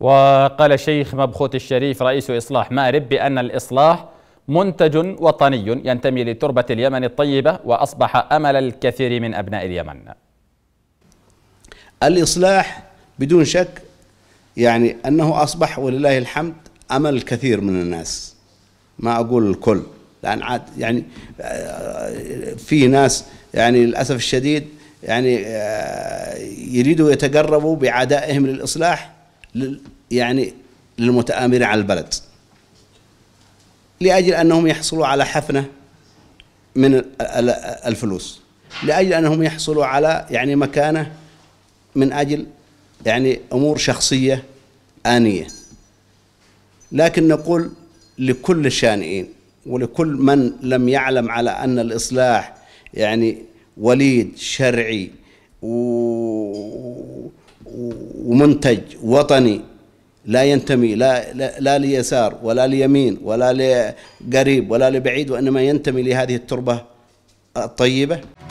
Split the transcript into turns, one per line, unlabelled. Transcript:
وقال الشيخ مبخوت الشريف رئيس إصلاح مأرب بأن الإصلاح منتج وطني ينتمي لتربة اليمن الطيبة وأصبح أمل الكثير من أبناء اليمن
الإصلاح بدون شك يعني أنه أصبح ولله الحمد أمل الكثير من الناس ما أقول الكل لأن عاد يعني آه، في ناس يعني للأسف الشديد يعني آه، يريدوا يتقربوا بعدائهم للإصلاح يعني للمتآمرين على البلد لأجل أنهم يحصلوا على حفنة من الفلوس لأجل أنهم يحصلوا على يعني مكانة من أجل يعني أمور شخصية آنية لكن نقول لكل الشانئين ولكل من لم يعلم على أن الإصلاح يعني وليد شرعي و... ومنتج وطني لا ينتمي لا لا, لا ليسار ولا ليمين ولا لقريب ولا لبعيد وانما ينتمي لهذه التربه الطيبه